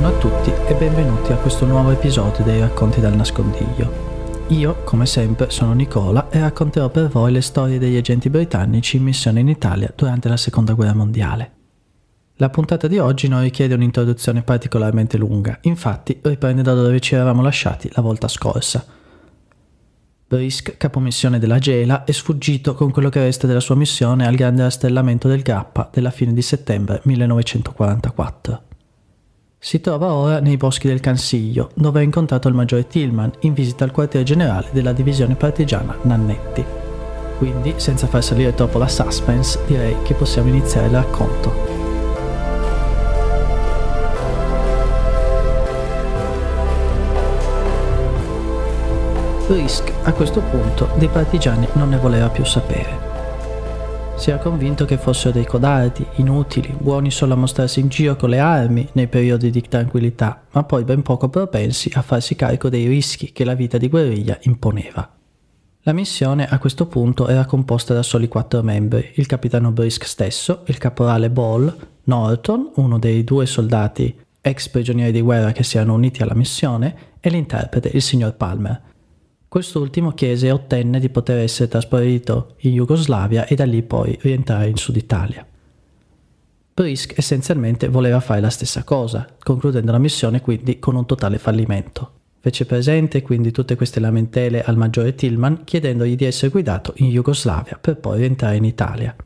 Buongiorno a tutti e benvenuti a questo nuovo episodio dei racconti dal nascondiglio. Io, come sempre, sono Nicola e racconterò per voi le storie degli agenti britannici in missione in Italia durante la Seconda Guerra Mondiale. La puntata di oggi non richiede un'introduzione particolarmente lunga, infatti riprende da dove ci eravamo lasciati la volta scorsa. Brisk, capomissione della Gela, è sfuggito con quello che resta della sua missione al grande rastellamento del Gappa della fine di settembre 1944. Si trova ora nei boschi del Cansiglio, dove ha incontrato il maggiore Tillman in visita al quartier generale della divisione partigiana Nannetti. Quindi, senza far salire troppo la suspense, direi che possiamo iniziare il racconto. Risk a questo punto dei partigiani non ne voleva più sapere. Si era convinto che fossero dei codardi, inutili, buoni solo a mostrarsi in giro con le armi nei periodi di tranquillità, ma poi ben poco propensi a farsi carico dei rischi che la vita di guerriglia imponeva. La missione a questo punto era composta da soli quattro membri, il capitano Brisk stesso, il caporale Ball, Norton, uno dei due soldati ex prigionieri di guerra che si erano uniti alla missione, e l'interprete, il signor Palmer, Quest'ultimo chiese e ottenne di poter essere trasferito in Jugoslavia e da lì poi rientrare in Sud Italia. Brisk essenzialmente voleva fare la stessa cosa, concludendo la missione quindi con un totale fallimento. Fece presente quindi tutte queste lamentele al maggiore Tillman chiedendogli di essere guidato in Jugoslavia per poi rientrare in Italia.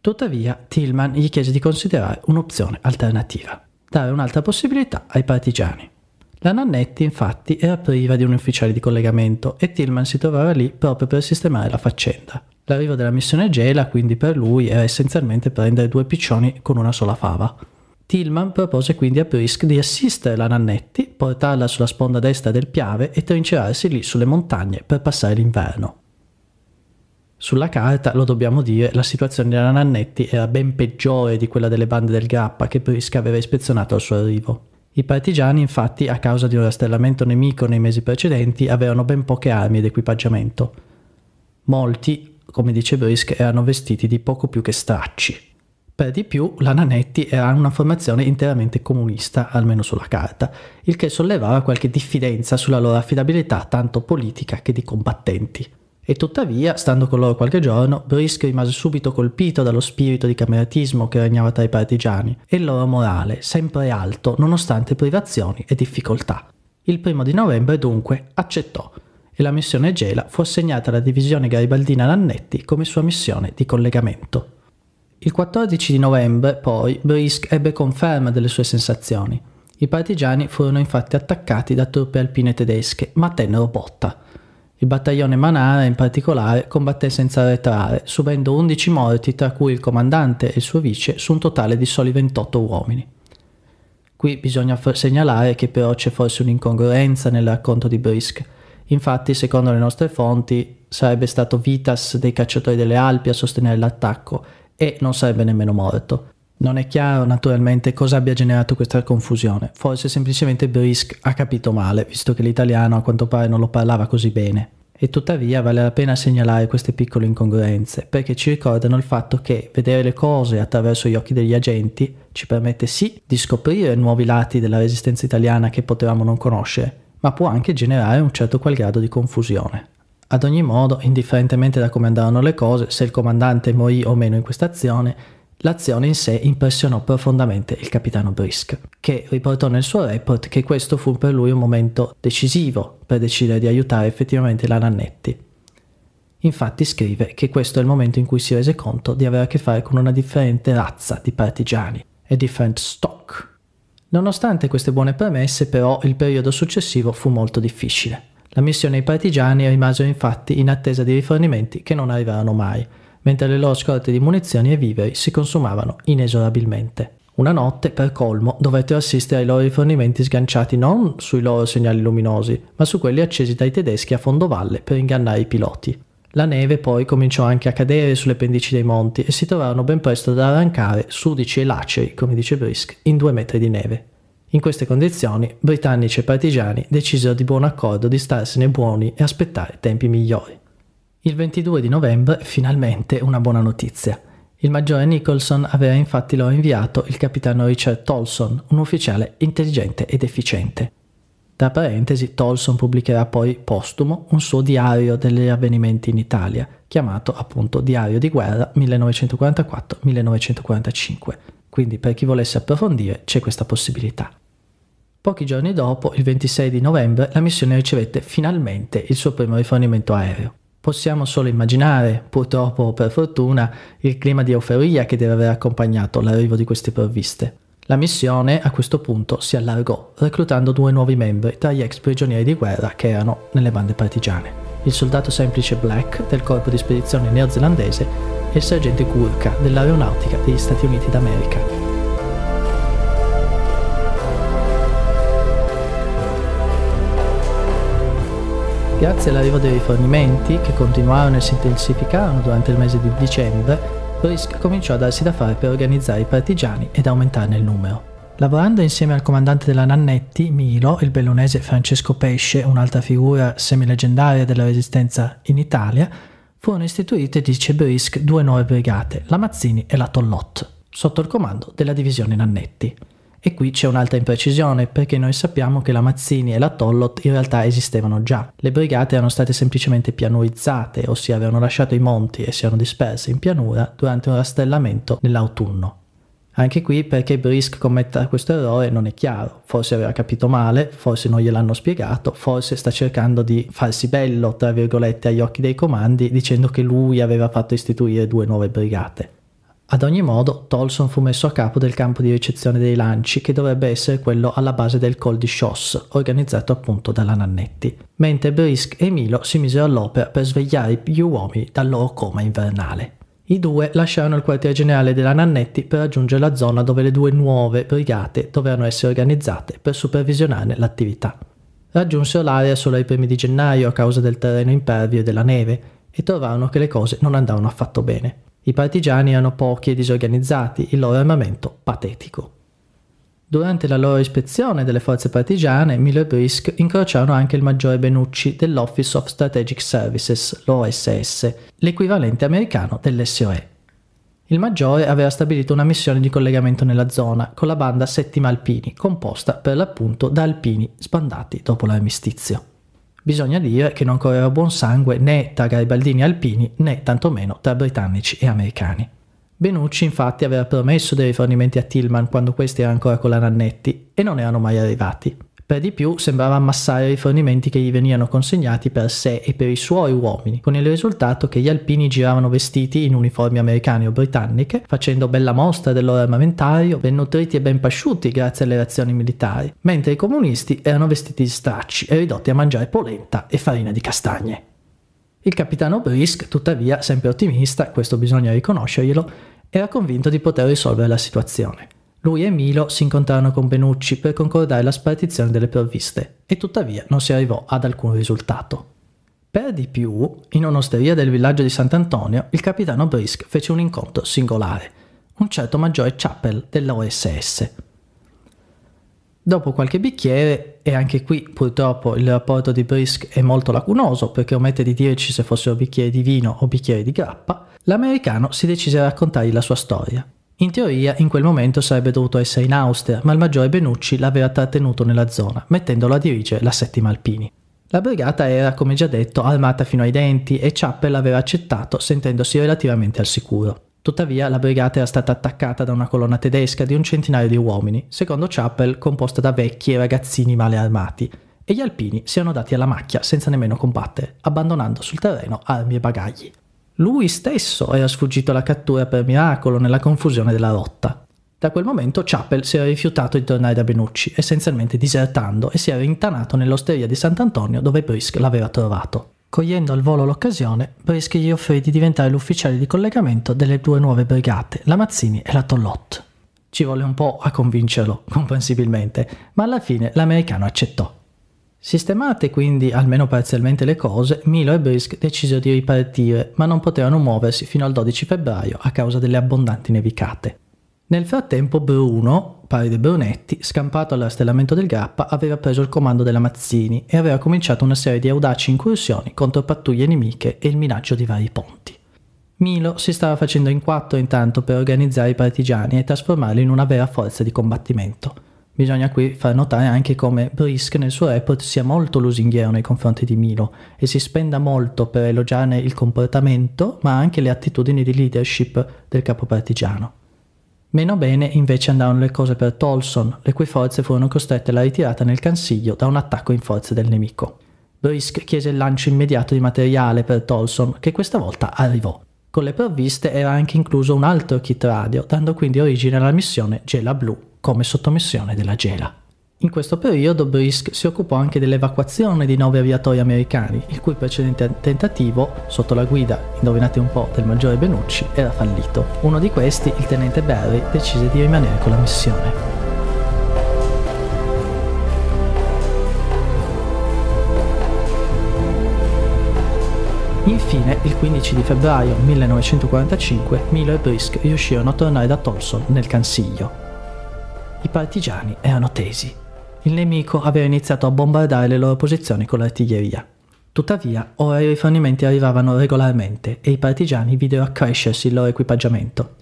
Tuttavia Tillman gli chiese di considerare un'opzione alternativa, dare un'altra possibilità ai partigiani. La Nannetti infatti era priva di un ufficiale di collegamento e Tillman si trovava lì proprio per sistemare la faccenda. L'arrivo della missione Gela quindi per lui era essenzialmente prendere due piccioni con una sola fava. Tillman propose quindi a Prisk di assistere la Nannetti, portarla sulla sponda destra del Piave e trincerarsi lì sulle montagne per passare l'inverno. Sulla carta, lo dobbiamo dire, la situazione della Nannetti era ben peggiore di quella delle bande del Grappa che Prisk aveva ispezionato al suo arrivo. I partigiani infatti, a causa di un rastellamento nemico nei mesi precedenti, avevano ben poche armi ed equipaggiamento. Molti, come dice Brisk, erano vestiti di poco più che stracci. Per di più, la Nanetti era una formazione interamente comunista, almeno sulla carta, il che sollevava qualche diffidenza sulla loro affidabilità tanto politica che di combattenti. E tuttavia, stando con loro qualche giorno, Brisk rimase subito colpito dallo spirito di cameratismo che regnava tra i partigiani e il loro morale, sempre alto nonostante privazioni e difficoltà. Il primo di novembre dunque accettò e la missione Gela fu assegnata alla divisione garibaldina Lannetti come sua missione di collegamento. Il 14 di novembre poi Brisk ebbe conferma delle sue sensazioni. I partigiani furono infatti attaccati da truppe alpine tedesche ma tennero botta. Il battaglione Manara in particolare combatté senza arretrare, subendo 11 morti tra cui il comandante e il suo vice su un totale di soli 28 uomini. Qui bisogna segnalare che però c'è forse un'incongruenza nel racconto di Brisk. Infatti, secondo le nostre fonti, sarebbe stato Vitas dei cacciatori delle Alpi a sostenere l'attacco e non sarebbe nemmeno morto. Non è chiaro naturalmente cosa abbia generato questa confusione, forse semplicemente Brisk ha capito male, visto che l'italiano a quanto pare non lo parlava così bene. E tuttavia vale la pena segnalare queste piccole incongruenze, perché ci ricordano il fatto che vedere le cose attraverso gli occhi degli agenti ci permette sì di scoprire nuovi lati della resistenza italiana che potevamo non conoscere, ma può anche generare un certo qual grado di confusione. Ad ogni modo, indifferentemente da come andarono le cose, se il comandante morì o meno in questa azione, L'azione in sé impressionò profondamente il capitano Brisk, che riportò nel suo report che questo fu per lui un momento decisivo per decidere di aiutare effettivamente la Nannetti. Infatti scrive che questo è il momento in cui si rese conto di avere a che fare con una differente razza di partigiani, a different stock. Nonostante queste buone premesse, però, il periodo successivo fu molto difficile. La missione e i partigiani rimasero infatti in attesa di rifornimenti che non arrivarono mai, mentre le loro scorte di munizioni e viveri si consumavano inesorabilmente. Una notte, per colmo, dovettero assistere ai loro rifornimenti sganciati non sui loro segnali luminosi, ma su quelli accesi dai tedeschi a fondovalle per ingannare i piloti. La neve poi cominciò anche a cadere sulle pendici dei monti e si trovarono ben presto ad arrancare, sudici e laceri, come dice Brisk, in due metri di neve. In queste condizioni, britannici e partigiani decisero di buon accordo di starsene buoni e aspettare tempi migliori. Il 22 di novembre, finalmente, una buona notizia. Il maggiore Nicholson aveva infatti loro inviato il capitano Richard Tolson, un ufficiale intelligente ed efficiente. Tra parentesi, Tolson pubblicherà poi postumo un suo diario degli avvenimenti in Italia, chiamato appunto Diario di guerra 1944-1945. Quindi per chi volesse approfondire c'è questa possibilità. Pochi giorni dopo, il 26 di novembre, la missione ricevette finalmente il suo primo rifornimento aereo. Possiamo solo immaginare, purtroppo o per fortuna, il clima di euforia che deve aver accompagnato l'arrivo di queste provviste. La missione a questo punto si allargò, reclutando due nuovi membri tra gli ex prigionieri di guerra che erano nelle bande partigiane. Il soldato semplice Black del corpo di spedizione neozelandese e il sergente Gurkha dell'aeronautica degli Stati Uniti d'America. Grazie all'arrivo dei rifornimenti, che continuarono e si intensificarono durante il mese di dicembre, Brisk cominciò a darsi da fare per organizzare i partigiani ed aumentarne il numero. Lavorando insieme al comandante della Nannetti, Milo, il bellunese Francesco Pesce, un'altra figura semileggendaria della resistenza in Italia, furono istituite, dice Brisk, due nuove brigate, la Mazzini e la Tollot, sotto il comando della divisione Nannetti. E qui c'è un'altra imprecisione, perché noi sappiamo che la Mazzini e la Tollot in realtà esistevano già. Le brigate erano state semplicemente pianurizzate, ossia avevano lasciato i monti e si erano disperse in pianura durante un rastellamento nell'autunno. Anche qui perché Brisk commetta questo errore non è chiaro, forse aveva capito male, forse non gliel'hanno spiegato, forse sta cercando di farsi bello, tra virgolette, agli occhi dei comandi dicendo che lui aveva fatto istituire due nuove brigate. Ad ogni modo, Tolson fu messo a capo del campo di ricezione dei lanci, che dovrebbe essere quello alla base del Col di Schoss, organizzato appunto dalla Nannetti, mentre Brisk e Milo si misero all'opera per svegliare gli uomini dal loro coma invernale. I due lasciarono il quartier generale della Nannetti per raggiungere la zona dove le due nuove brigate dovevano essere organizzate per supervisionarne l'attività. Raggiunsero l'area solo ai primi di gennaio a causa del terreno impervio e della neve e trovarono che le cose non andavano affatto bene. I partigiani erano pochi e disorganizzati, il loro armamento patetico. Durante la loro ispezione delle forze partigiane, Miller e Brisk incrociarono anche il maggiore Benucci dell'Office of Strategic Services, l'OSS, l'equivalente americano dell'SOE. Il maggiore aveva stabilito una missione di collegamento nella zona con la banda Settima Alpini, composta per l'appunto da alpini sbandati dopo l'armistizio. Bisogna dire che non correva buon sangue né tra garibaldini alpini né tantomeno tra britannici e americani. Benucci infatti aveva promesso dei rifornimenti a Tillman quando questi era ancora con la Nannetti e non erano mai arrivati. Per di più sembrava ammassare i rifornimenti che gli venivano consegnati per sé e per i suoi uomini, con il risultato che gli alpini giravano vestiti in uniformi americane o britanniche, facendo bella mostra del loro armamentario, ben nutriti e ben pasciuti grazie alle razioni militari, mentre i comunisti erano vestiti di stracci e ridotti a mangiare polenta e farina di castagne. Il capitano Brisk, tuttavia, sempre ottimista, questo bisogna riconoscerglielo, era convinto di poter risolvere la situazione. Lui e Milo si incontrarono con Benucci per concordare la spartizione delle provviste e tuttavia non si arrivò ad alcun risultato. Per di più, in un'osteria del villaggio di Sant'Antonio, il capitano Brisk fece un incontro singolare, un certo maggiore Chappell dell'OSS. Dopo qualche bicchiere, e anche qui purtroppo il rapporto di Brisk è molto lacunoso perché omette di dirci se fossero bicchieri di vino o bicchieri di grappa, l'americano si decise a raccontargli la sua storia in teoria in quel momento sarebbe dovuto essere in Austria, ma il maggiore Benucci l'aveva trattenuto nella zona, mettendolo a dirigere la settima Alpini. La brigata era, come già detto, armata fino ai denti e Chappell aveva accettato sentendosi relativamente al sicuro. Tuttavia la brigata era stata attaccata da una colonna tedesca di un centinaio di uomini, secondo Chappell composta da vecchi e ragazzini male armati, e gli alpini si erano dati alla macchia senza nemmeno combattere, abbandonando sul terreno armi e bagagli. Lui stesso era sfuggito alla cattura per miracolo nella confusione della rotta. Da quel momento Chappell si era rifiutato di tornare da Benucci, essenzialmente disertando, e si era intanato nell'osteria di Sant'Antonio dove Brisk l'aveva trovato. Cogliendo al volo l'occasione, Brisk gli offrì di diventare l'ufficiale di collegamento delle due nuove brigate, la Mazzini e la Tollot. Ci volle un po' a convincerlo, comprensibilmente, ma alla fine l'americano accettò. Sistemate quindi almeno parzialmente le cose, Milo e Brisk decisero di ripartire, ma non potevano muoversi fino al 12 febbraio a causa delle abbondanti nevicate. Nel frattempo Bruno, pari di Brunetti, scampato all'arstellamento del Grappa, aveva preso il comando della Mazzini e aveva cominciato una serie di audaci incursioni contro pattuglie nemiche e il minaccio di vari ponti. Milo si stava facendo in quattro intanto per organizzare i partigiani e trasformarli in una vera forza di combattimento. Bisogna qui far notare anche come Brisk nel suo report sia molto lusinghiero nei confronti di Milo e si spenda molto per elogiarne il comportamento ma anche le attitudini di leadership del capo partigiano. Meno bene invece andarono le cose per Tolson, le cui forze furono costrette alla ritirata nel Cansiglio da un attacco in forze del nemico. Brisk chiese il lancio immediato di materiale per Tolson, che questa volta arrivò. Con le provviste era anche incluso un altro kit radio, dando quindi origine alla missione Gela Blue come sottomissione della Gela. In questo periodo Brisk si occupò anche dell'evacuazione di nove aviatori americani, il cui precedente tentativo, sotto la guida, indovinate un po', del maggiore Benucci, era fallito. Uno di questi, il tenente Barry, decise di rimanere con la missione. Infine, il 15 di febbraio 1945, Milo e Brisk riuscirono a tornare da Tolson nel Cansiglio. I partigiani erano tesi. Il nemico aveva iniziato a bombardare le loro posizioni con l'artiglieria. Tuttavia, ora i rifornimenti arrivavano regolarmente e i partigiani videro accrescersi il loro equipaggiamento.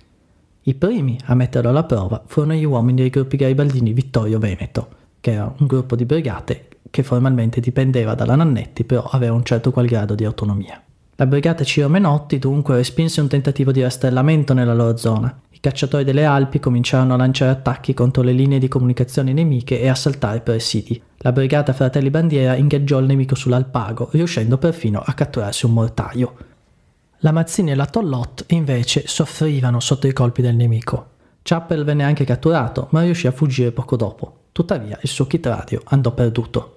I primi a metterlo alla prova furono gli uomini dei gruppi garibaldini Vittorio Veneto, che era un gruppo di brigate che formalmente dipendeva dalla Nannetti però aveva un certo qual grado di autonomia. La brigata Ciro Menotti dunque respinse un tentativo di rastrellamento nella loro zona i cacciatori delle Alpi cominciarono a lanciare attacchi contro le linee di comunicazione nemiche e a assaltare presidi. La brigata Fratelli Bandiera ingaggiò il nemico sull'Alpago, riuscendo perfino a catturarsi un mortaio. La Mazzini e la Tollot invece soffrivano sotto i colpi del nemico. Chappell venne anche catturato, ma riuscì a fuggire poco dopo. Tuttavia il suo kit radio andò perduto.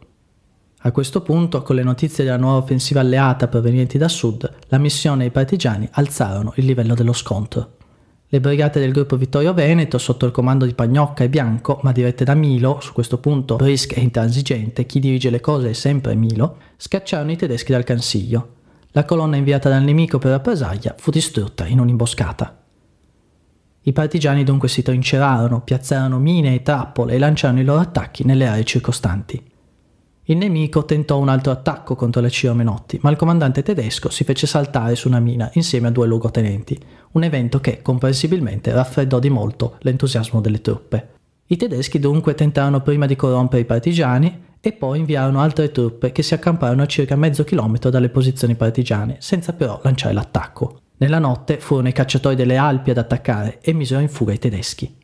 A questo punto, con le notizie della nuova offensiva alleata provenienti da sud, la missione e i partigiani alzarono il livello dello scontro. Le brigate del gruppo Vittorio Veneto, sotto il comando di Pagnocca e Bianco, ma dirette da Milo, su questo punto Brisk è intransigente, chi dirige le cose è sempre Milo, scacciarono i tedeschi dal Cansiglio. La colonna inviata dal nemico per rappresaglia fu distrutta in un'imboscata. I partigiani dunque si trincerarono, piazzarono mine e trappole e lanciarono i loro attacchi nelle aree circostanti. Il nemico tentò un altro attacco contro la CIA Menotti, ma il comandante tedesco si fece saltare su una mina insieme a due luogotenenti, un evento che, comprensibilmente, raffreddò di molto l'entusiasmo delle truppe. I tedeschi dunque tentarono prima di corrompere i partigiani e poi inviarono altre truppe che si accamparono a circa mezzo chilometro dalle posizioni partigiane, senza però lanciare l'attacco. Nella notte furono i cacciatori delle Alpi ad attaccare e misero in fuga i tedeschi.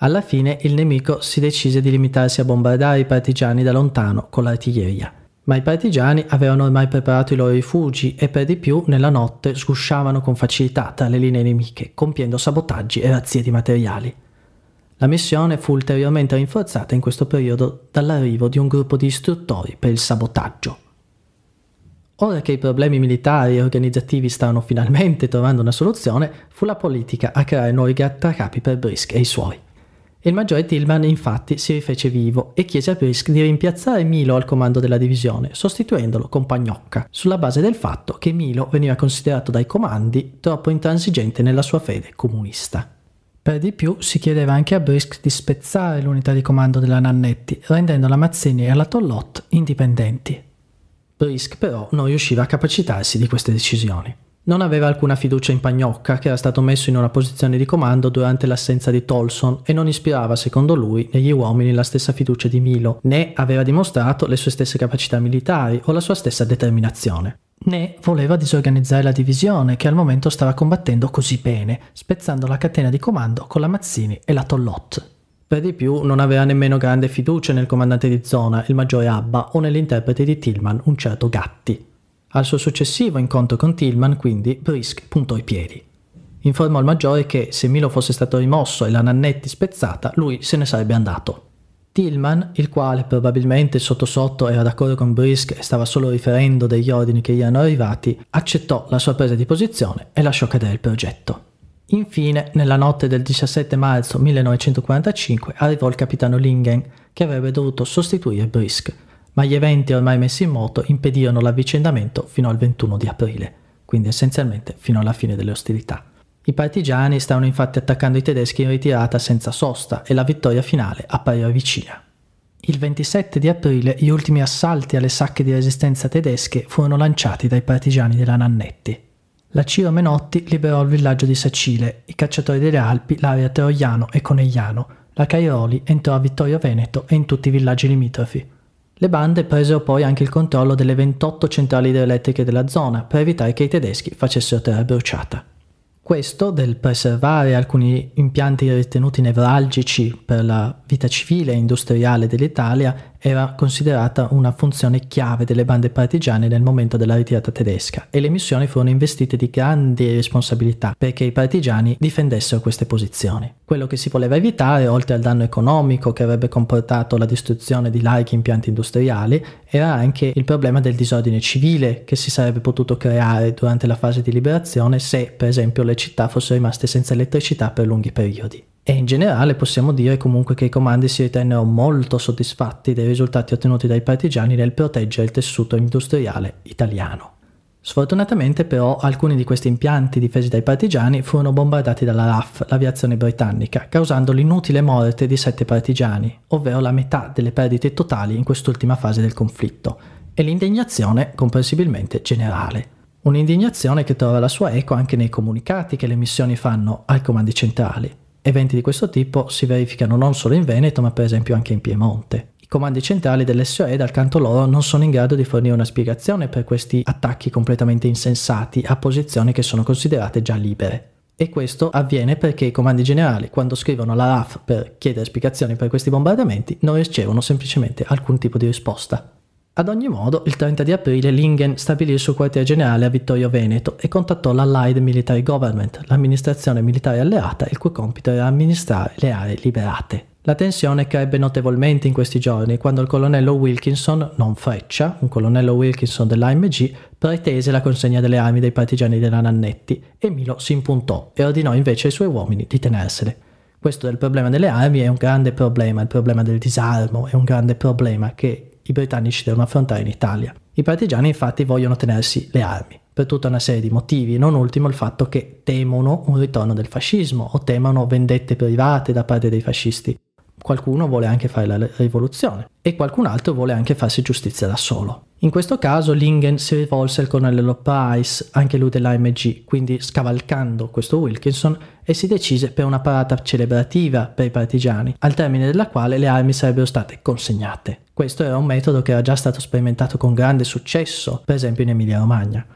Alla fine il nemico si decise di limitarsi a bombardare i partigiani da lontano con l'artiglieria. Ma i partigiani avevano ormai preparato i loro rifugi e per di più nella notte sgusciavano con facilità tra le linee nemiche, compiendo sabotaggi e razzie di materiali. La missione fu ulteriormente rinforzata in questo periodo dall'arrivo di un gruppo di istruttori per il sabotaggio. Ora che i problemi militari e organizzativi stavano finalmente trovando una soluzione, fu la politica a creare nuovi grattacapi per Brisk e i suoi. Il maggiore Tillman infatti si rifece vivo e chiese a Brisk di rimpiazzare Milo al comando della divisione, sostituendolo con Pagnocca, sulla base del fatto che Milo veniva considerato dai comandi troppo intransigente nella sua fede comunista. Per di più si chiedeva anche a Brisk di spezzare l'unità di comando della Nannetti, rendendo la Mazzini e la Tollot indipendenti. Brisk però non riusciva a capacitarsi di queste decisioni. Non aveva alcuna fiducia in Pagnocca, che era stato messo in una posizione di comando durante l'assenza di Tolson e non ispirava, secondo lui, negli uomini la stessa fiducia di Milo, né aveva dimostrato le sue stesse capacità militari o la sua stessa determinazione né voleva disorganizzare la divisione che al momento stava combattendo così bene, spezzando la catena di comando con la Mazzini e la Tollotte. Per di più non aveva nemmeno grande fiducia nel comandante di zona, il maggiore Abba, o nell'interprete di Tillman, un certo Gatti. Al suo successivo incontro con Tillman, quindi, Brisk puntò i piedi. Informò il maggiore che se Milo fosse stato rimosso e la Nannetti spezzata, lui se ne sarebbe andato. Tillman, il quale probabilmente sotto sotto era d'accordo con Brisk e stava solo riferendo degli ordini che gli erano arrivati, accettò la sua presa di posizione e lasciò cadere il progetto. Infine, nella notte del 17 marzo 1945 arrivò il capitano Lingen, che avrebbe dovuto sostituire Brisk, ma gli eventi ormai messi in moto impedirono l'avvicendamento fino al 21 di aprile, quindi essenzialmente fino alla fine delle ostilità. I partigiani stavano infatti attaccando i tedeschi in ritirata senza sosta e la vittoria finale appariva vicina. Il 27 di aprile gli ultimi assalti alle sacche di resistenza tedesche furono lanciati dai partigiani della Nannetti. La Ciro Menotti liberò il villaggio di Sacile, i cacciatori delle Alpi, l'area Troiano e Conegliano, la Cairoli entrò a Vittorio Veneto e in tutti i villaggi limitrofi. Le bande presero poi anche il controllo delle 28 centrali idroelettriche della zona per evitare che i tedeschi facessero terra bruciata. Questo del preservare alcuni impianti ritenuti nevralgici per la vita civile e industriale dell'Italia era considerata una funzione chiave delle bande partigiane nel momento della ritirata tedesca e le missioni furono investite di grandi responsabilità perché i partigiani difendessero queste posizioni. Quello che si voleva evitare, oltre al danno economico che avrebbe comportato la distruzione di larghi impianti industriali, era anche il problema del disordine civile che si sarebbe potuto creare durante la fase di liberazione se, per esempio, le città fossero rimaste senza elettricità per lunghi periodi. E in generale possiamo dire comunque che i comandi si ritennero molto soddisfatti dei risultati ottenuti dai partigiani nel proteggere il tessuto industriale italiano. Sfortunatamente però alcuni di questi impianti difesi dai partigiani furono bombardati dalla RAF, l'aviazione britannica, causando l'inutile morte di sette partigiani, ovvero la metà delle perdite totali in quest'ultima fase del conflitto, e l'indignazione comprensibilmente generale. Un'indignazione che trova la sua eco anche nei comunicati che le missioni fanno ai comandi centrali. Eventi di questo tipo si verificano non solo in Veneto, ma per esempio anche in Piemonte. I comandi centrali dell'SOE dal canto loro non sono in grado di fornire una spiegazione per questi attacchi completamente insensati a posizioni che sono considerate già libere. E questo avviene perché i comandi generali, quando scrivono alla RAF per chiedere spiegazioni per questi bombardamenti, non ricevono semplicemente alcun tipo di risposta. Ad ogni modo, il 30 di aprile Lingen stabilì il suo quartier generale a Vittorio Veneto e contattò l'Allied Military Government, l'amministrazione militare alleata il cui compito era amministrare le aree liberate. La tensione crebbe notevolmente in questi giorni quando il colonnello Wilkinson, non Freccia, un colonnello Wilkinson dell'AMG, pretese la consegna delle armi dei partigiani della Nannetti e Milo si impuntò e ordinò invece ai suoi uomini di tenersele. Questo del problema delle armi è un grande problema, il problema del disarmo è un grande problema che i britannici devono affrontare in Italia. I partigiani infatti vogliono tenersi le armi, per tutta una serie di motivi, non ultimo il fatto che temono un ritorno del fascismo o temono vendette private da parte dei fascisti. Qualcuno vuole anche fare la rivoluzione e qualcun altro vuole anche farsi giustizia da solo. In questo caso Lingen si rivolse al colonnello Price, anche lui dell'AMG, quindi scavalcando questo Wilkinson e si decise per una parata celebrativa per i partigiani, al termine della quale le armi sarebbero state consegnate. Questo era un metodo che era già stato sperimentato con grande successo, per esempio in Emilia Romagna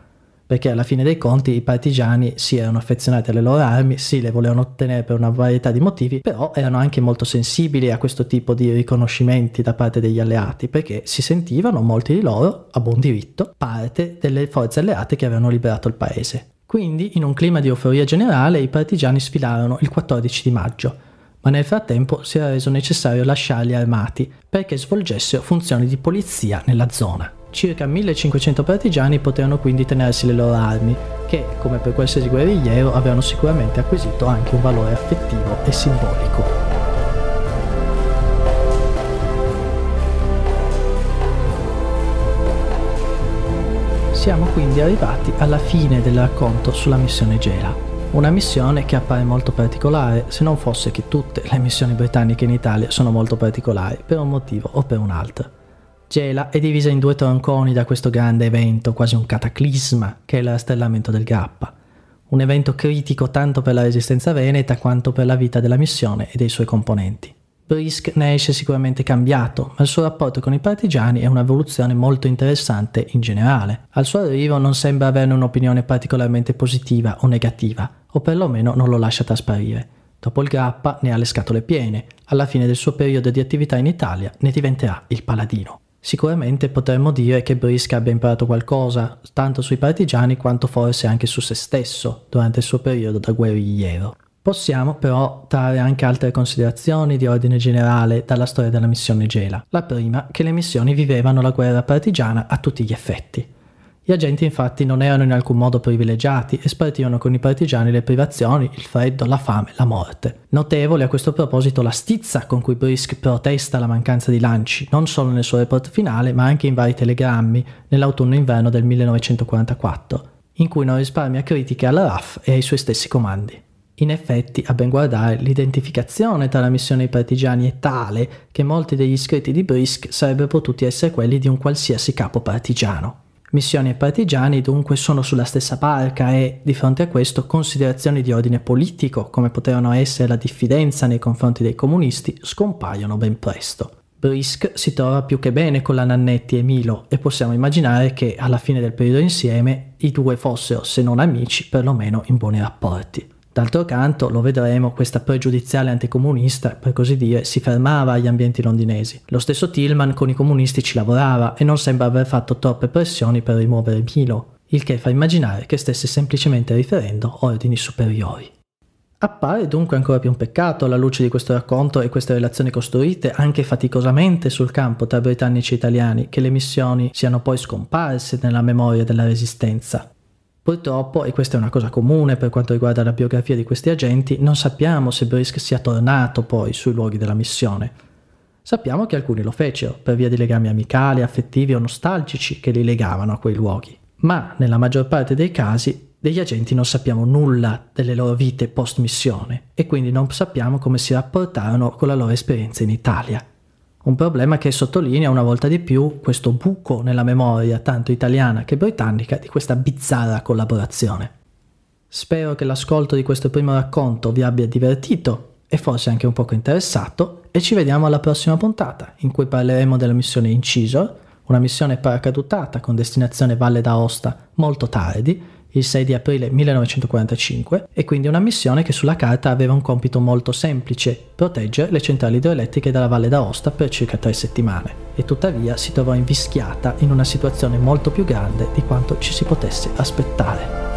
perché alla fine dei conti i partigiani sì erano affezionati alle loro armi, sì le volevano ottenere per una varietà di motivi, però erano anche molto sensibili a questo tipo di riconoscimenti da parte degli alleati, perché si sentivano molti di loro, a buon diritto, parte delle forze alleate che avevano liberato il paese. Quindi, in un clima di euforia generale, i partigiani sfilarono il 14 di maggio, ma nel frattempo si era reso necessario lasciarli armati perché svolgessero funzioni di polizia nella zona. Circa 1500 partigiani potevano quindi tenersi le loro armi, che, come per qualsiasi guerrigliero, avevano sicuramente acquisito anche un valore affettivo e simbolico. Siamo quindi arrivati alla fine del racconto sulla missione Gela. Una missione che appare molto particolare, se non fosse che tutte le missioni britanniche in Italia sono molto particolari, per un motivo o per un altro. Gela è divisa in due tronconi da questo grande evento, quasi un cataclisma, che è l'astellamento del Grappa. Un evento critico tanto per la resistenza veneta quanto per la vita della missione e dei suoi componenti. Brisk ne esce sicuramente cambiato, ma il suo rapporto con i partigiani è un'evoluzione molto interessante in generale. Al suo arrivo non sembra averne un'opinione particolarmente positiva o negativa, o perlomeno non lo lascia trasparire. Dopo il Grappa ne ha le scatole piene, alla fine del suo periodo di attività in Italia ne diventerà il paladino. Sicuramente potremmo dire che Brisca abbia imparato qualcosa, tanto sui partigiani quanto forse anche su se stesso, durante il suo periodo da guerrigliero. Possiamo però trarre anche altre considerazioni di ordine generale dalla storia della missione Gela. La prima, che le missioni vivevano la guerra partigiana a tutti gli effetti. Gli agenti infatti non erano in alcun modo privilegiati e spartivano con i partigiani le privazioni, il freddo, la fame, la morte. Notevole a questo proposito la stizza con cui Brisk protesta la mancanza di lanci, non solo nel suo report finale ma anche in vari telegrammi nell'autunno-inverno del 1944, in cui non risparmia critiche alla RAF e ai suoi stessi comandi. In effetti, a ben guardare, l'identificazione tra la missione e i partigiani è tale che molti degli iscritti di Brisk sarebbero potuti essere quelli di un qualsiasi capo partigiano. Missioni e partigiani dunque sono sulla stessa barca e, di fronte a questo, considerazioni di ordine politico, come potevano essere la diffidenza nei confronti dei comunisti, scompaiono ben presto. Brisk si trova più che bene con la Nannetti e Milo e possiamo immaginare che alla fine del periodo insieme i due fossero, se non amici, perlomeno in buoni rapporti. D'altro canto, lo vedremo, questa pregiudiziale anticomunista, per così dire, si fermava agli ambienti londinesi. Lo stesso Tillman con i comunisti ci lavorava e non sembra aver fatto troppe pressioni per rimuovere Milo, il che fa immaginare che stesse semplicemente riferendo ordini superiori. Appare dunque ancora più un peccato alla luce di questo racconto e queste relazioni costruite anche faticosamente sul campo tra britannici e italiani che le missioni siano poi scomparse nella memoria della resistenza. Purtroppo, e questa è una cosa comune per quanto riguarda la biografia di questi agenti, non sappiamo se Brisk sia tornato poi sui luoghi della missione. Sappiamo che alcuni lo fecero, per via di legami amicali, affettivi o nostalgici che li legavano a quei luoghi. Ma nella maggior parte dei casi degli agenti non sappiamo nulla delle loro vite post missione e quindi non sappiamo come si rapportarono con la loro esperienza in Italia. Un problema che sottolinea una volta di più questo buco nella memoria, tanto italiana che britannica, di questa bizzarra collaborazione. Spero che l'ascolto di questo primo racconto vi abbia divertito e forse anche un poco interessato e ci vediamo alla prossima puntata in cui parleremo della missione Incisor, una missione paracadutata con destinazione Valle d'Aosta molto tardi il 6 di aprile 1945 e quindi una missione che sulla carta aveva un compito molto semplice, proteggere le centrali idroelettriche della Valle d'Aosta per circa tre settimane e tuttavia si trovò invischiata in una situazione molto più grande di quanto ci si potesse aspettare.